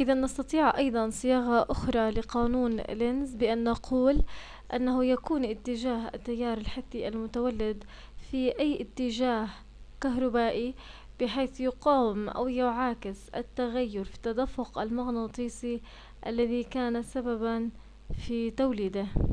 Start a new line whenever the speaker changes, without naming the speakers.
إذا نستطيع أيضا صياغة أخرى لقانون لينز بأن نقول أنه يكون اتجاه التيار الحثي المتولد في أي اتجاه كهربائي بحيث يقاوم أو يعاكس التغير في التدفق المغناطيسي الذي كان سببا في توليده